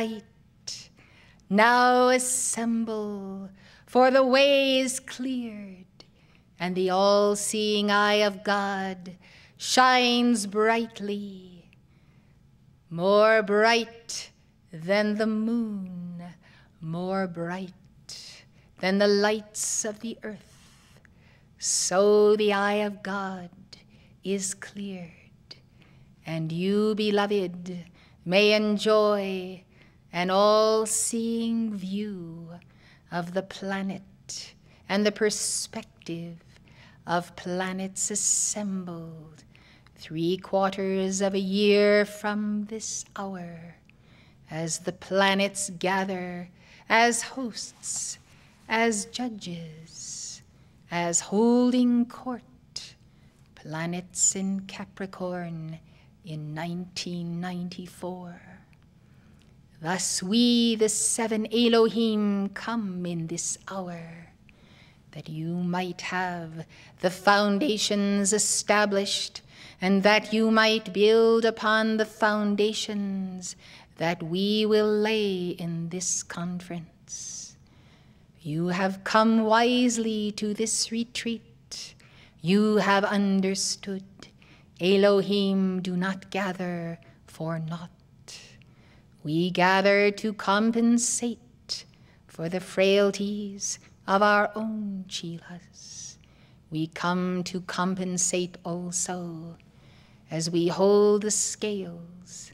light. Now assemble, for the way is cleared, and the all seeing eye of God shines brightly, more bright than the moon, more bright than the lights of the earth. So the eye of God is cleared, and you, beloved, may enjoy an all seeing view of the planet and the perspective of planets assembled three quarters of a year from this hour, as the planets gather as hosts, as judges, as holding court, planets in Capricorn in 1994. Thus we, the seven Elohim, come in this hour, that you might have the foundations established, and that you might build upon the foundations that we will lay in this conference. You have come wisely to this retreat. You have understood. Elohim, do not gather for naught we gather to compensate for the frailties of our own chelas. We come to compensate also as we hold the scales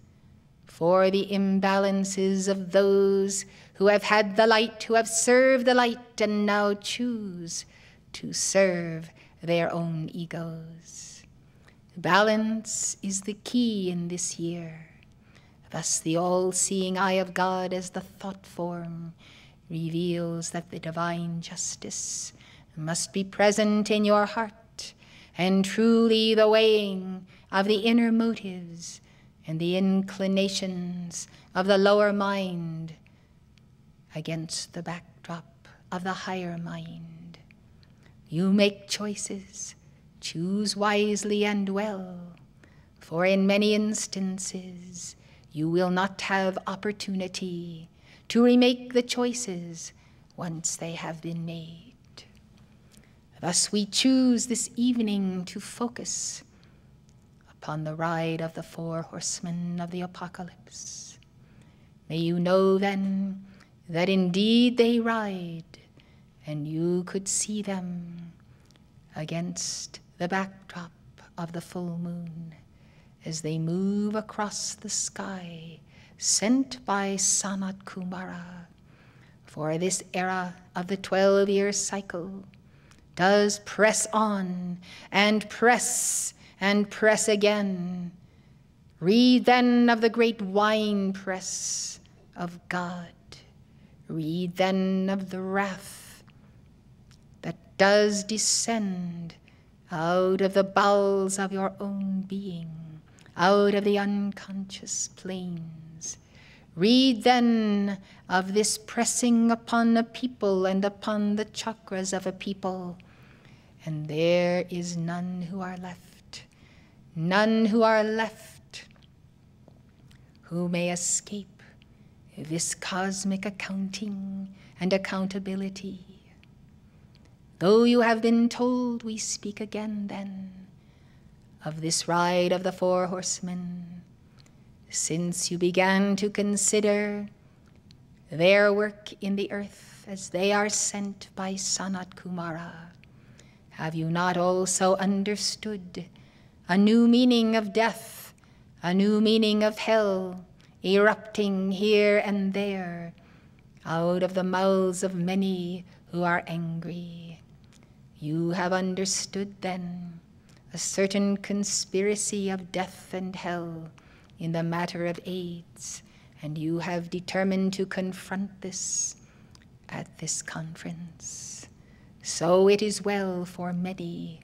for the imbalances of those who have had the light, who have served the light, and now choose to serve their own egos. Balance is the key in this year. Thus, the all seeing eye of God as the thought form reveals that the divine justice must be present in your heart, and truly the weighing of the inner motives and the inclinations of the lower mind against the backdrop of the higher mind. You make choices, choose wisely and well, for in many instances, you will not have opportunity to remake the choices once they have been made. Thus we choose this evening to focus upon the ride of the four horsemen of the apocalypse. May you know then that indeed they ride, and you could see them against the backdrop of the full moon as they move across the sky, sent by Sanat Kumara. For this era of the 12 year cycle does press on and press and press again. Read then of the great wine press of God. Read then of the wrath that does descend out of the bowels of your own being out of the unconscious plains. Read then of this pressing upon a people and upon the chakras of a people. And there is none who are left, none who are left, who may escape this cosmic accounting and accountability. Though you have been told, we speak again then of this ride of the four horsemen, since you began to consider their work in the earth as they are sent by Sanat Kumara, have you not also understood a new meaning of death, a new meaning of hell, erupting here and there out of the mouths of many who are angry? You have understood then a certain conspiracy of death and hell in the matter of AIDS, and you have determined to confront this at this conference. So it is well for many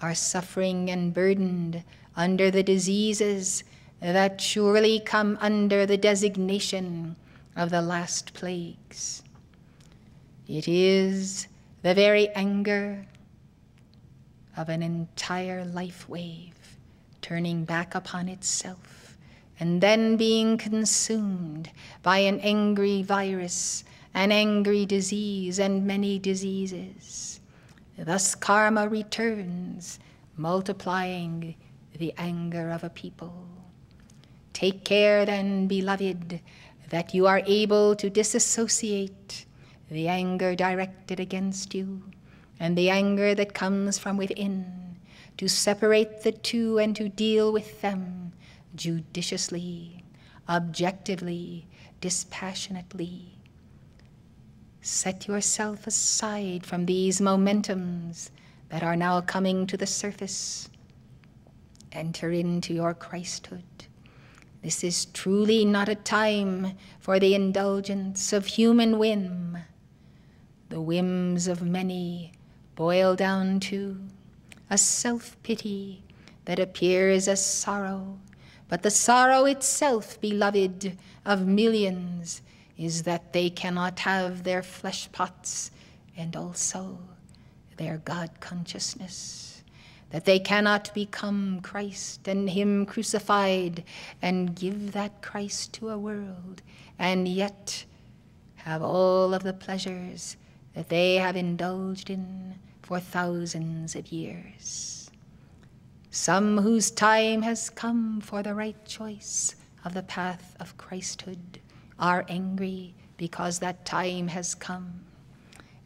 are suffering and burdened under the diseases that surely come under the designation of the last plagues. It is the very anger of an entire life wave turning back upon itself and then being consumed by an angry virus, an angry disease, and many diseases. Thus karma returns, multiplying the anger of a people. Take care then, beloved, that you are able to disassociate the anger directed against you and the anger that comes from within, to separate the two and to deal with them judiciously, objectively, dispassionately. Set yourself aside from these momentums that are now coming to the surface. Enter into your Christhood. This is truly not a time for the indulgence of human whim. The whims of many boil down to a self-pity that appears as sorrow, but the sorrow itself, beloved, of millions is that they cannot have their flesh pots and also their God consciousness, that they cannot become Christ and Him crucified and give that Christ to a world and yet have all of the pleasures that they have indulged in for thousands of years. Some whose time has come for the right choice of the path of Christhood are angry because that time has come.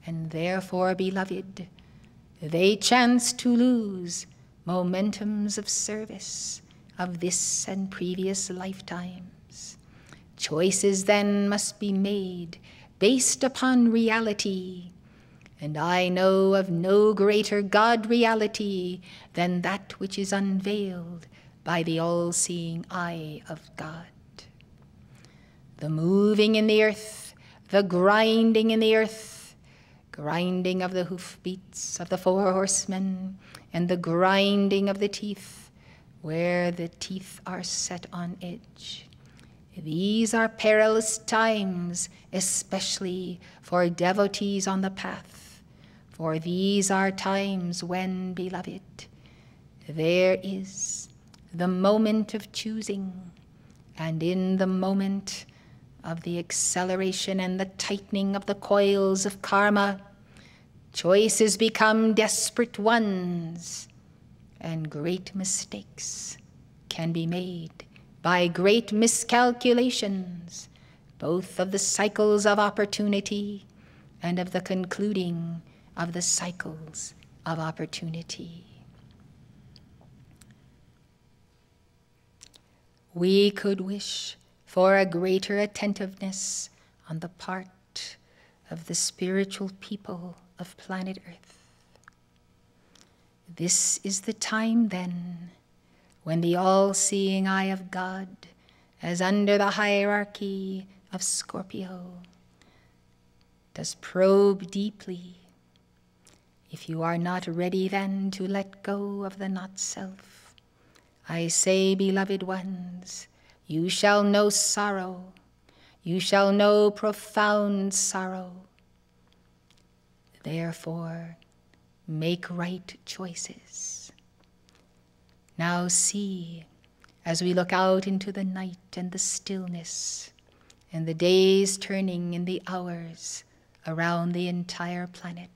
And therefore, beloved, they chance to lose momentums of service of this and previous lifetimes. Choices then must be made based upon reality and I know of no greater God reality than that which is unveiled by the all seeing eye of God. The moving in the earth, the grinding in the earth, grinding of the hoofbeats of the four horsemen, and the grinding of the teeth, where the teeth are set on edge. These are perilous times, especially for devotees on the path for these are times when, beloved, there is the moment of choosing, and in the moment of the acceleration and the tightening of the coils of karma, choices become desperate ones, and great mistakes can be made by great miscalculations, both of the cycles of opportunity and of the concluding of the cycles of opportunity. We could wish for a greater attentiveness on the part of the spiritual people of planet Earth. This is the time then when the all seeing eye of God, as under the hierarchy of Scorpio, does probe deeply if you are not ready then to let go of the not self. I say, beloved ones, you shall know sorrow, you shall know profound sorrow. Therefore, make right choices. Now see, as we look out into the night and the stillness, and the days turning in the hours around the entire planet,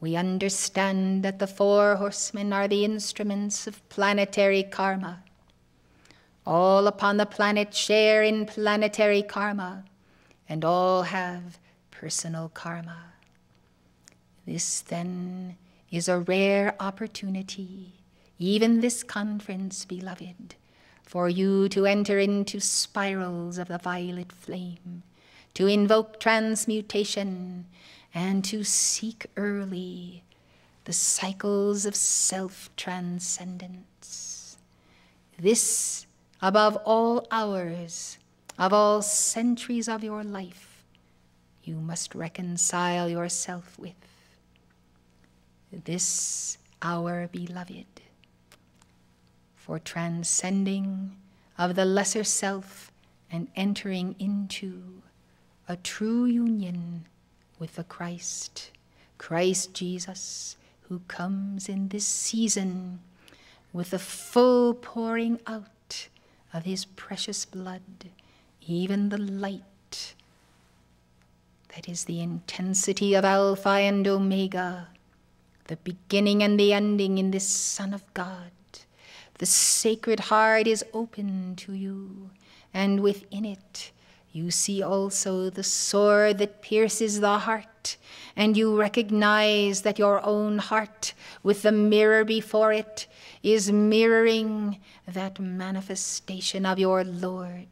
we understand that the four horsemen are the instruments of planetary karma. All upon the planet share in planetary karma, and all have personal karma. This, then, is a rare opportunity, even this conference, beloved, for you to enter into spirals of the violet flame, to invoke transmutation, and to seek early the cycles of self transcendence. This, above all hours, of all centuries of your life, you must reconcile yourself with. This, our beloved, for transcending of the lesser self and entering into a true union with the Christ, Christ Jesus, who comes in this season with the full pouring out of his precious blood, even the light that is the intensity of Alpha and Omega, the beginning and the ending in this Son of God. The sacred heart is open to you, and within it, you see also the sword that pierces the heart, and you recognize that your own heart, with the mirror before it, is mirroring that manifestation of your Lord.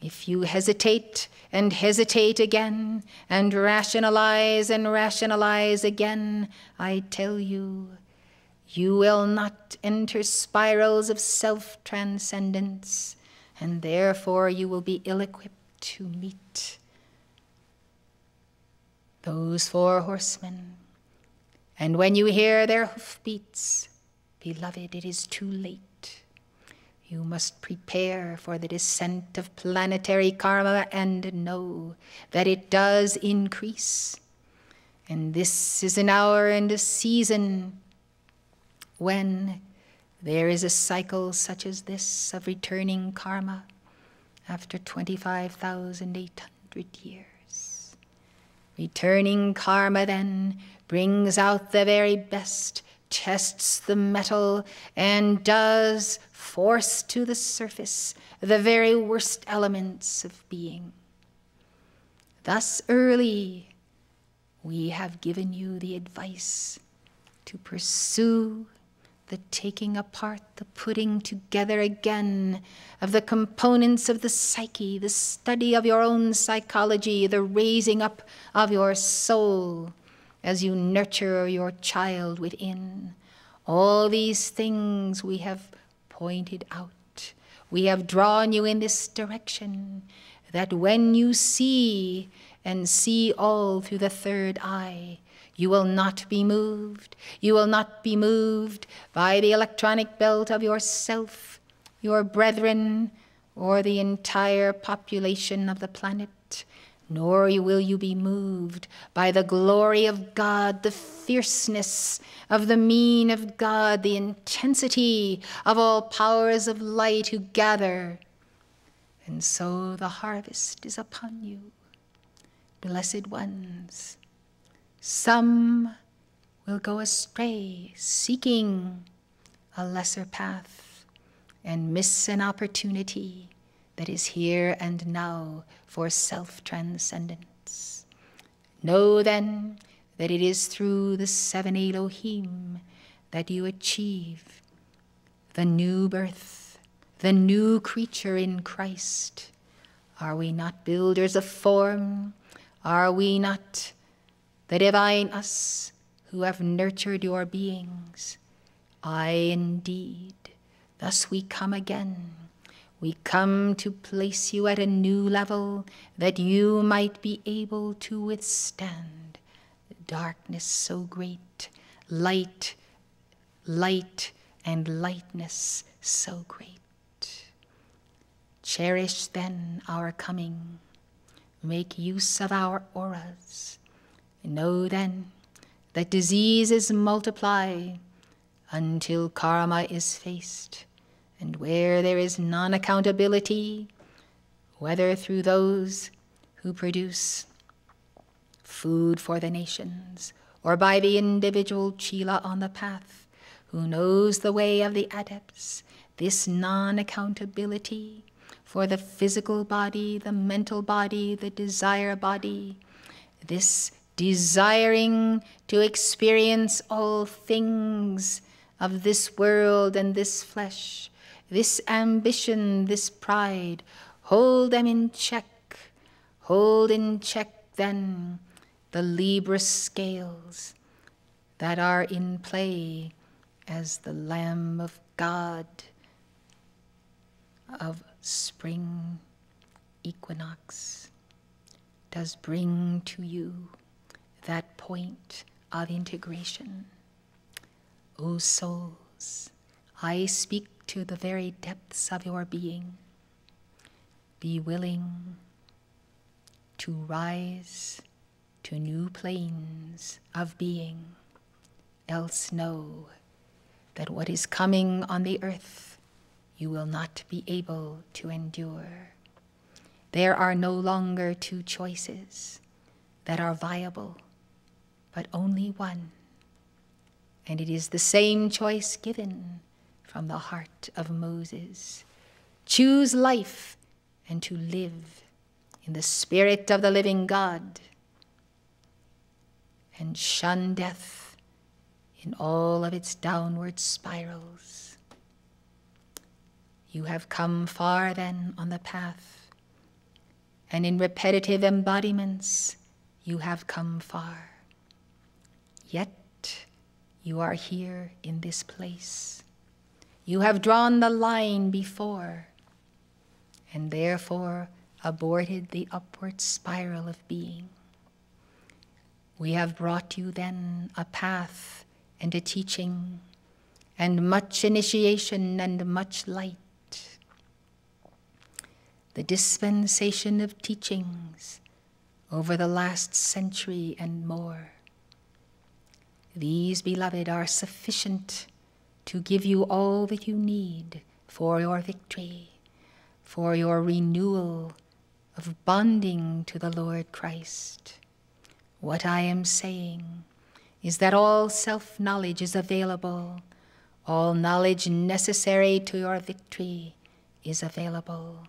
If you hesitate and hesitate again, and rationalize and rationalize again, I tell you, you will not enter spirals of self transcendence and therefore you will be ill equipped to meet those four horsemen. And when you hear their hoofbeats, beloved, it is too late. You must prepare for the descent of planetary karma and know that it does increase. And this is an hour and a season when there is a cycle such as this of returning karma after 25,800 years. Returning karma, then, brings out the very best, tests the metal, and does force to the surface the very worst elements of being. Thus early, we have given you the advice to pursue the taking apart, the putting together again of the components of the psyche, the study of your own psychology, the raising up of your soul as you nurture your child within. All these things we have pointed out. We have drawn you in this direction that when you see and see all through the third eye, you will not be moved. You will not be moved by the electronic belt of yourself, your brethren, or the entire population of the planet. Nor will you be moved by the glory of God, the fierceness of the mien of God, the intensity of all powers of light who gather. And so the harvest is upon you, blessed ones. Some will go astray, seeking a lesser path, and miss an opportunity that is here and now for self transcendence. Know then that it is through the seven Elohim that you achieve the new birth, the new creature in Christ. Are we not builders of form? Are we not the divine us who have nurtured your beings. Ay, indeed, thus we come again. We come to place you at a new level that you might be able to withstand darkness so great, light, light, and lightness so great. Cherish then our coming. Make use of our auras Know then that diseases multiply until karma is faced, and where there is non accountability, whether through those who produce food for the nations or by the individual chela on the path who knows the way of the adepts, this non accountability for the physical body, the mental body, the desire body, this desiring to experience all things of this world and this flesh, this ambition, this pride. Hold them in check. Hold in check then the Libra scales that are in play as the Lamb of God of spring equinox does bring to you that point of integration. O souls, I speak to the very depths of your being. Be willing to rise to new planes of being, else know that what is coming on the earth you will not be able to endure. There are no longer two choices that are viable but only one. And it is the same choice given from the heart of Moses. Choose life and to live in the spirit of the living God and shun death in all of its downward spirals. You have come far then on the path, and in repetitive embodiments, you have come far. Yet you are here in this place. You have drawn the line before, and therefore aborted the upward spiral of being. We have brought you then a path and a teaching, and much initiation and much light. The dispensation of teachings over the last century and more these, beloved, are sufficient to give you all that you need for your victory, for your renewal of bonding to the Lord Christ. What I am saying is that all self knowledge is available, all knowledge necessary to your victory is available.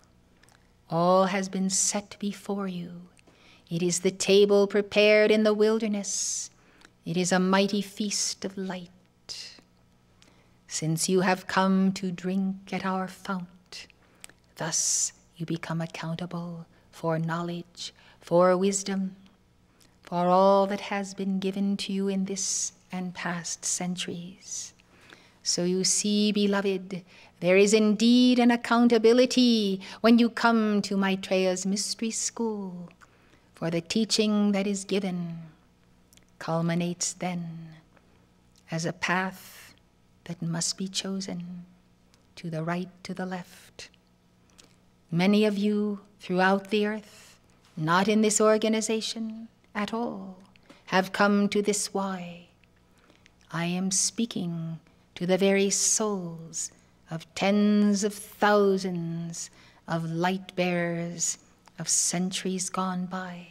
All has been set before you. It is the table prepared in the wilderness. It is a mighty feast of light. Since you have come to drink at our fount, thus you become accountable for knowledge, for wisdom, for all that has been given to you in this and past centuries. So you see, beloved, there is indeed an accountability when you come to Maitreya's mystery school for the teaching that is given culminates then as a path that must be chosen to the right, to the left. Many of you throughout the earth, not in this organization at all, have come to this why. I am speaking to the very souls of tens of thousands of light bearers of centuries gone by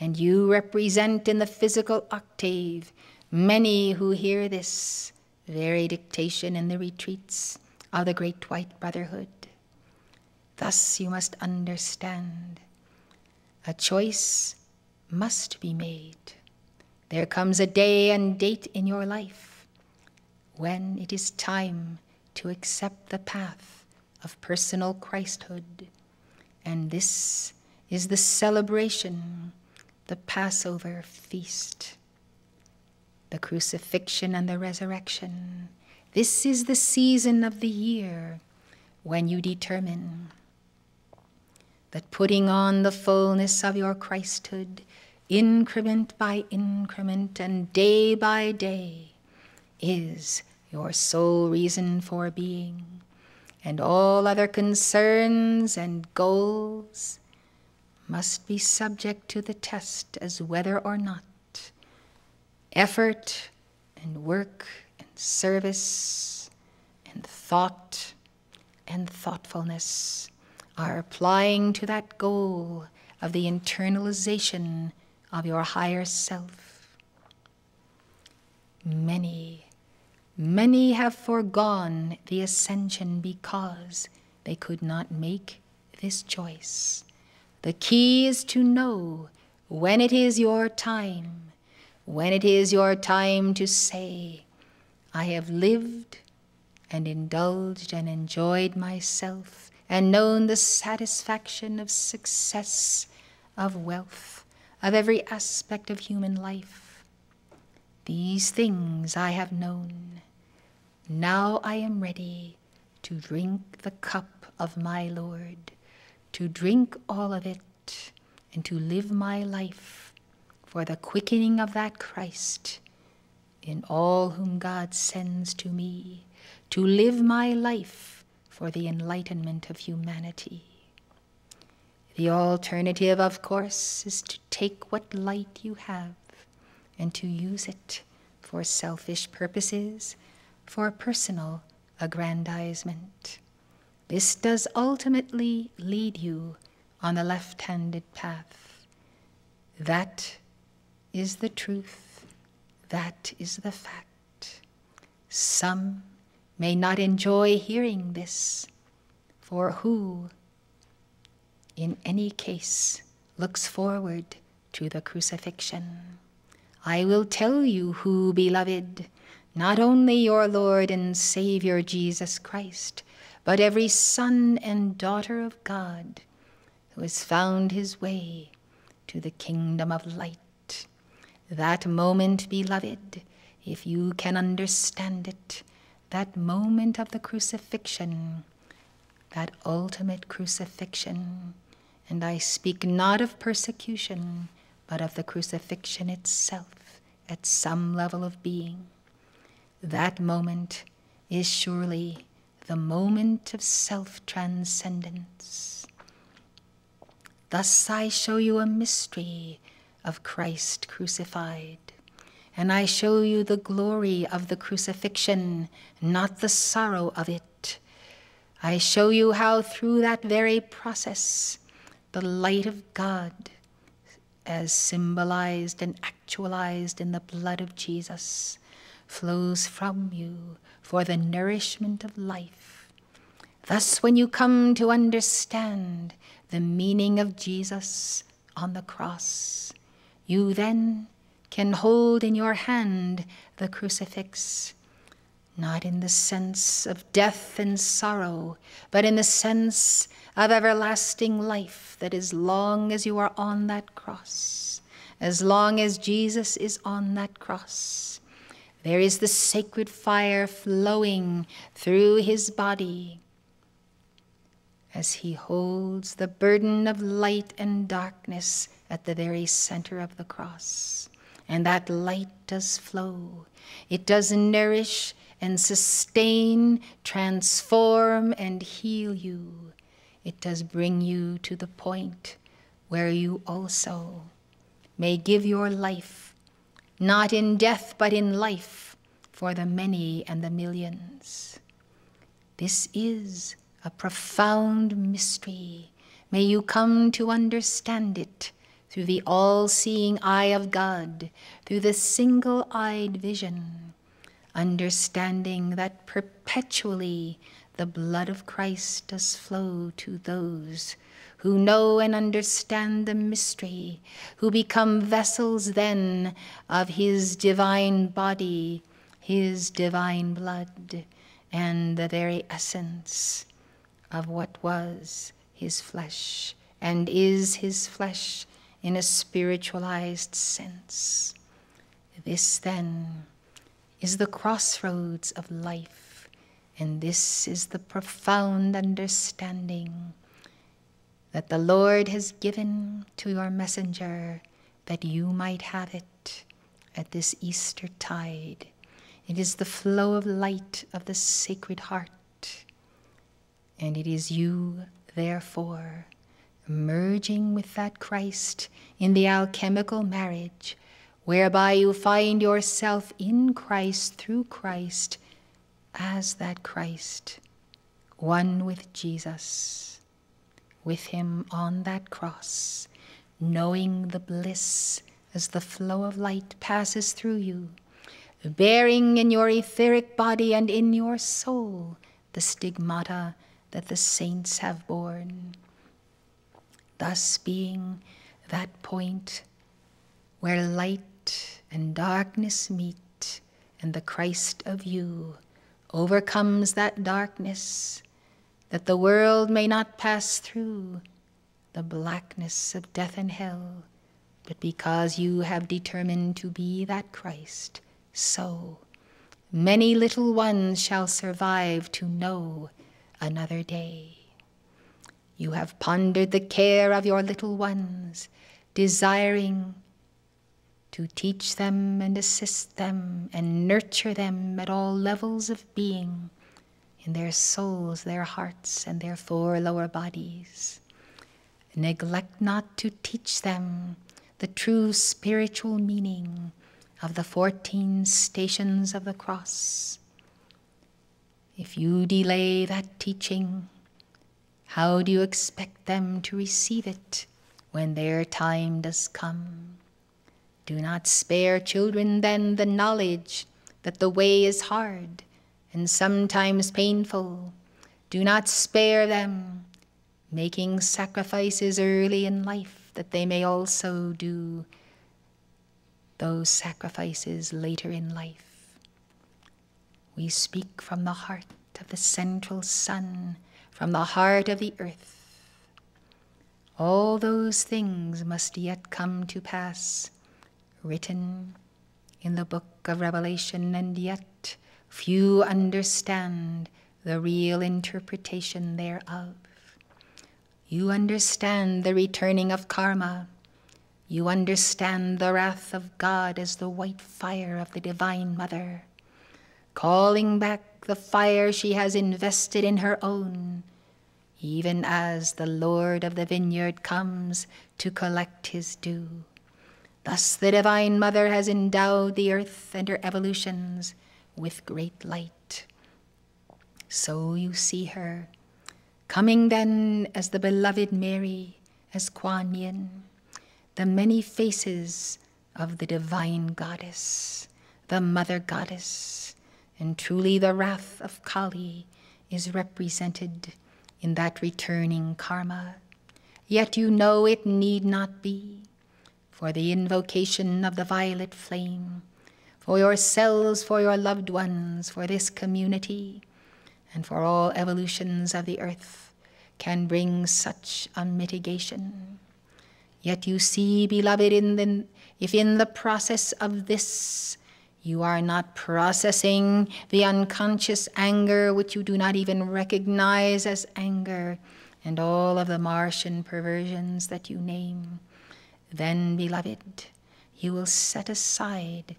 and you represent in the physical octave many who hear this very dictation in the retreats of the Great White Brotherhood. Thus you must understand a choice must be made. There comes a day and date in your life when it is time to accept the path of personal Christhood. And this is the celebration the Passover feast, the crucifixion and the resurrection. This is the season of the year when you determine that putting on the fullness of your Christhood, increment by increment and day by day, is your sole reason for being, and all other concerns and goals must be subject to the test as whether or not effort and work and service and thought and thoughtfulness are applying to that goal of the internalization of your higher self. Many, many have foregone the ascension because they could not make this choice. The key is to know when it is your time, when it is your time to say, I have lived and indulged and enjoyed myself and known the satisfaction of success, of wealth, of every aspect of human life. These things I have known. Now I am ready to drink the cup of my Lord to drink all of it, and to live my life for the quickening of that Christ in all whom God sends to me, to live my life for the enlightenment of humanity. The alternative, of course, is to take what light you have and to use it for selfish purposes, for personal aggrandizement. This does ultimately lead you on the left handed path. That is the truth. That is the fact. Some may not enjoy hearing this, for who, in any case, looks forward to the crucifixion? I will tell you who, beloved, not only your Lord and Savior Jesus Christ but every son and daughter of God who has found his way to the kingdom of light. That moment, beloved, if you can understand it, that moment of the crucifixion, that ultimate crucifixion, and I speak not of persecution, but of the crucifixion itself at some level of being. That moment is surely the moment of self transcendence. Thus I show you a mystery of Christ crucified, and I show you the glory of the crucifixion, not the sorrow of it. I show you how through that very process, the light of God, as symbolized and actualized in the blood of Jesus, flows from you for the nourishment of life. Thus, when you come to understand the meaning of Jesus on the cross, you then can hold in your hand the crucifix, not in the sense of death and sorrow, but in the sense of everlasting life that as long as you are on that cross, as long as Jesus is on that cross, there is the sacred fire flowing through his body as he holds the burden of light and darkness at the very center of the cross. And that light does flow. It does nourish and sustain, transform and heal you. It does bring you to the point where you also may give your life not in death, but in life, for the many and the millions. This is a profound mystery. May you come to understand it through the all seeing eye of God, through the single eyed vision, understanding that perpetually the blood of Christ does flow to those who know and understand the mystery, who become vessels then of his divine body, his divine blood, and the very essence of what was his flesh and is his flesh in a spiritualized sense. This then is the crossroads of life, and this is the profound understanding that the Lord has given to your messenger that you might have it at this Easter tide. It is the flow of light of the Sacred Heart, and it is you, therefore, merging with that Christ in the alchemical marriage, whereby you find yourself in Christ, through Christ, as that Christ, one with Jesus with him on that cross, knowing the bliss as the flow of light passes through you, bearing in your etheric body and in your soul the stigmata that the saints have borne. Thus being that point where light and darkness meet, and the Christ of you overcomes that darkness that the world may not pass through the blackness of death and hell, but because you have determined to be that Christ, so many little ones shall survive to know another day. You have pondered the care of your little ones, desiring to teach them and assist them and nurture them at all levels of being in their souls, their hearts, and their four lower bodies. Neglect not to teach them the true spiritual meaning of the 14 stations of the cross. If you delay that teaching, how do you expect them to receive it when their time does come? Do not spare children then the knowledge that the way is hard and sometimes painful. Do not spare them, making sacrifices early in life that they may also do those sacrifices later in life. We speak from the heart of the central sun, from the heart of the earth. All those things must yet come to pass, written in the book of Revelation, and yet Few understand the real interpretation thereof. You understand the returning of karma. You understand the wrath of God as the white fire of the Divine Mother, calling back the fire she has invested in her own, even as the Lord of the vineyard comes to collect his due. Thus the Divine Mother has endowed the earth and her evolutions with great light. So you see her, coming then as the beloved Mary, as Kuan Yin, the many faces of the divine goddess, the mother goddess, and truly the wrath of Kali is represented in that returning karma. Yet you know it need not be, for the invocation of the violet flame for yourselves, for your loved ones, for this community, and for all evolutions of the earth can bring such a mitigation. Yet you see, beloved, in the, if in the process of this you are not processing the unconscious anger which you do not even recognize as anger, and all of the Martian perversions that you name, then, beloved, you will set aside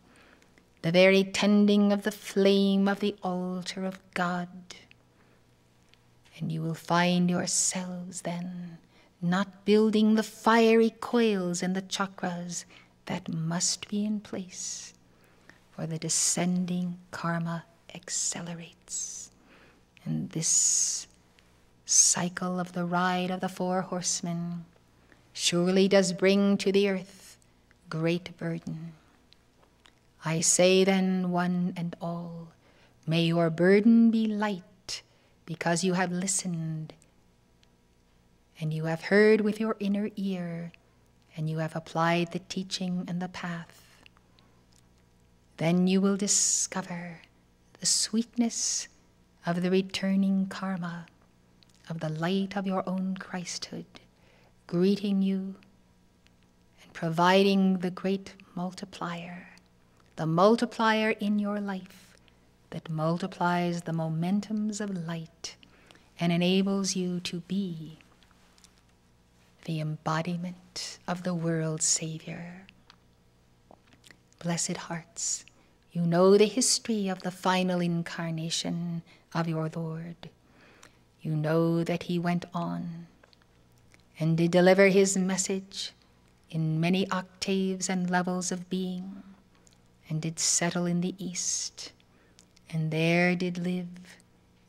the very tending of the flame of the altar of God. And you will find yourselves then not building the fiery coils and the chakras that must be in place, for the descending karma accelerates. And this cycle of the ride of the four horsemen surely does bring to the earth great burden. I say then, one and all, may your burden be light because you have listened and you have heard with your inner ear and you have applied the teaching and the path. Then you will discover the sweetness of the returning karma, of the light of your own Christhood, greeting you and providing the great multiplier the multiplier in your life that multiplies the momentums of light and enables you to be the embodiment of the world's Savior. Blessed hearts, you know the history of the final incarnation of your Lord. You know that he went on and did deliver his message in many octaves and levels of being and did settle in the east, and there did live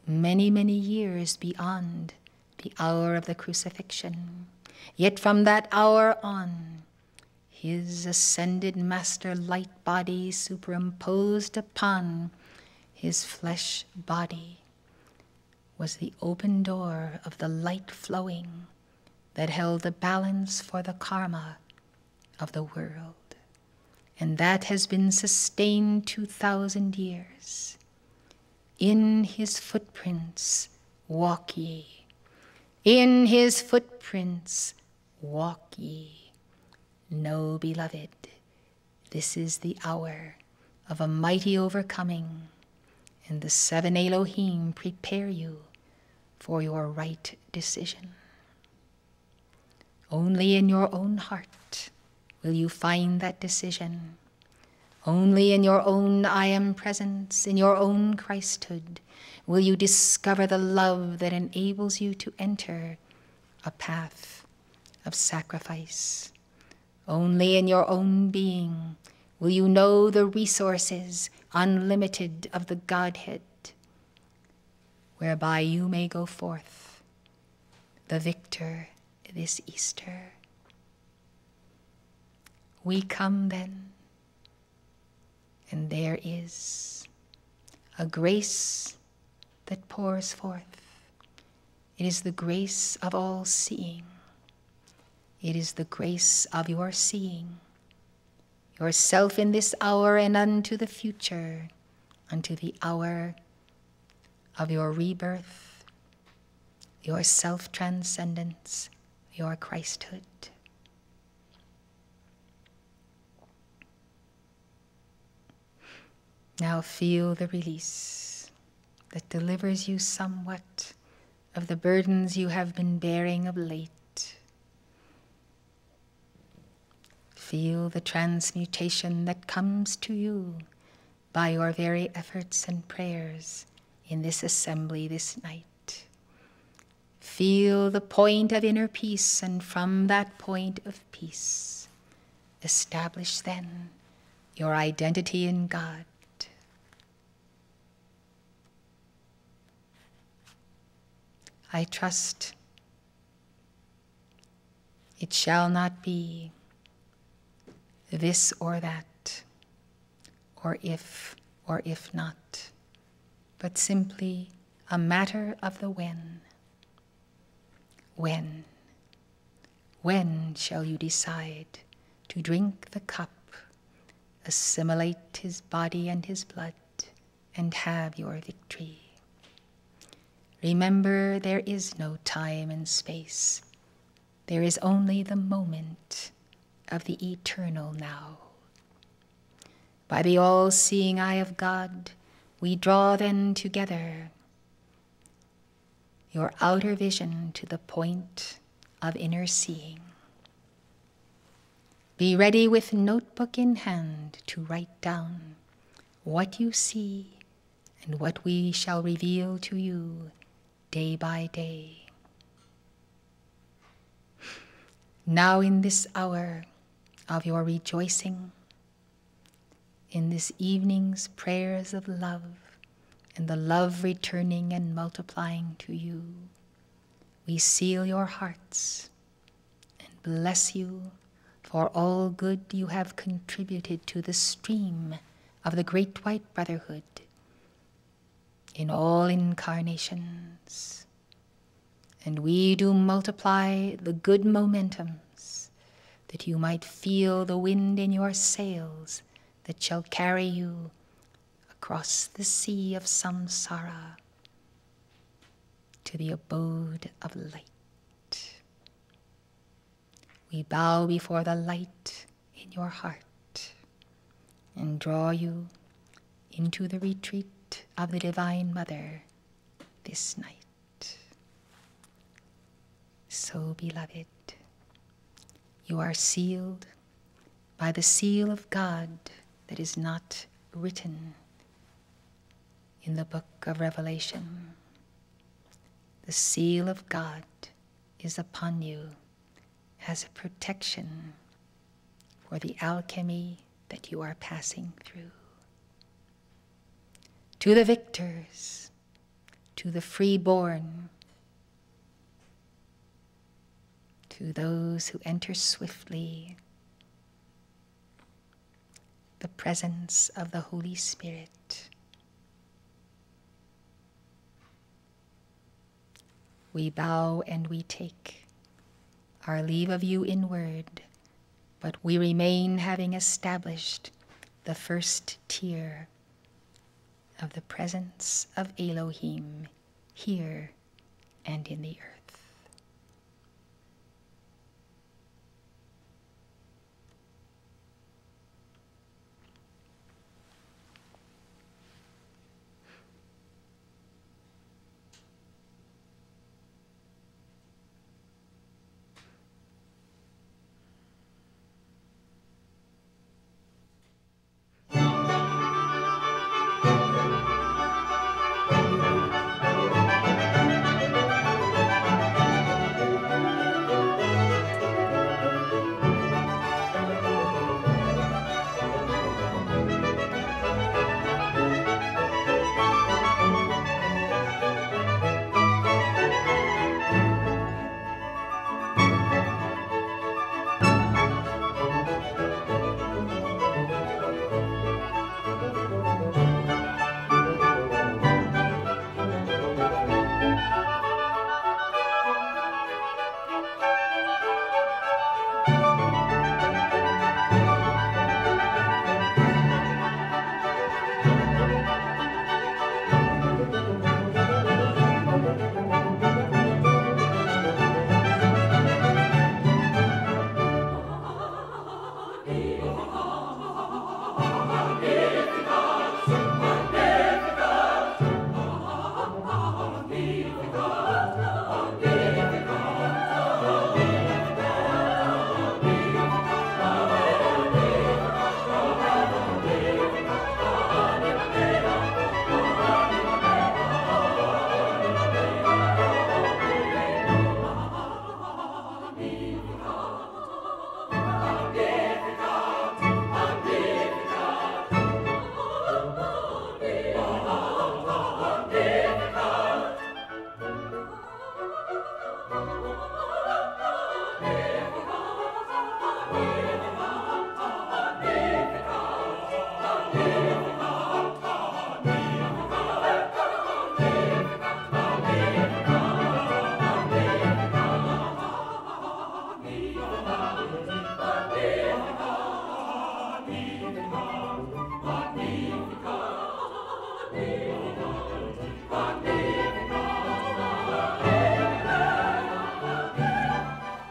many, many years beyond the hour of the crucifixion. Yet from that hour on, his ascended master light body superimposed upon his flesh body was the open door of the light flowing that held the balance for the karma of the world and that has been sustained 2,000 years. In his footprints walk ye. In his footprints walk ye. No, beloved, this is the hour of a mighty overcoming, and the seven Elohim prepare you for your right decision. Only in your own heart will you find that decision. Only in your own I am presence, in your own Christhood, will you discover the love that enables you to enter a path of sacrifice. Only in your own being will you know the resources unlimited of the Godhead, whereby you may go forth the victor this Easter we come then, and there is a grace that pours forth. It is the grace of all seeing. It is the grace of your seeing yourself in this hour and unto the future, unto the hour of your rebirth, your self transcendence, your Christhood. Now feel the release that delivers you somewhat of the burdens you have been bearing of late. Feel the transmutation that comes to you by your very efforts and prayers in this assembly this night. Feel the point of inner peace, and from that point of peace, establish then your identity in God I trust. It shall not be this or that, or if or if not, but simply a matter of the when. When? When shall you decide to drink the cup, assimilate his body and his blood, and have your victory? Remember, there is no time and space. There is only the moment of the eternal now. By the all seeing eye of God, we draw then together your outer vision to the point of inner seeing. Be ready with notebook in hand to write down what you see and what we shall reveal to you day by day. Now, in this hour of your rejoicing, in this evening's prayers of love, and the love returning and multiplying to you, we seal your hearts and bless you for all good you have contributed to the stream of the Great White Brotherhood in all incarnations. And we do multiply the good momentums, that you might feel the wind in your sails that shall carry you across the sea of samsara to the abode of light. We bow before the light in your heart and draw you into the retreat of the Divine Mother this night. So, beloved, you are sealed by the seal of God that is not written in the book of Revelation. The seal of God is upon you as a protection for the alchemy that you are passing through to the victors, to the freeborn, to those who enter swiftly the presence of the Holy Spirit. We bow and we take our leave of you inward, but we remain having established the first tier of the presence of Elohim here and in the earth.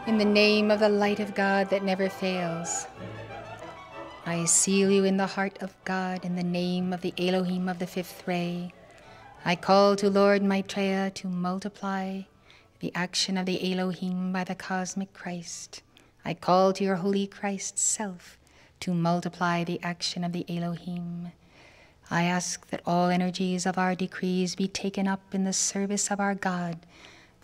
In the name of the light of God that never fails, I seal you in the heart of God in the name of the Elohim of the fifth ray. I call to Lord Maitreya to multiply the action of the Elohim by the cosmic Christ. I call to your holy Christ self to multiply the action of the Elohim. I ask that all energies of our decrees be taken up in the service of our God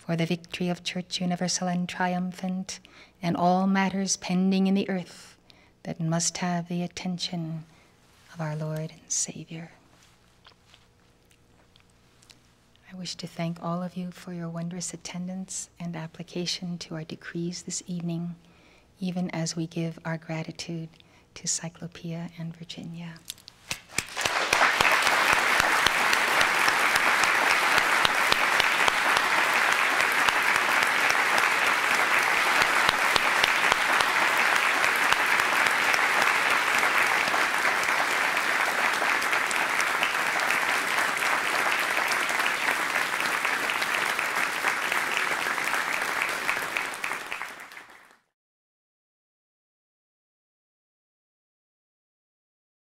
for the victory of Church universal and triumphant, and all matters pending in the earth that must have the attention of our Lord and Savior. I wish to thank all of you for your wondrous attendance and application to our decrees this evening, even as we give our gratitude to Cyclopea and Virginia.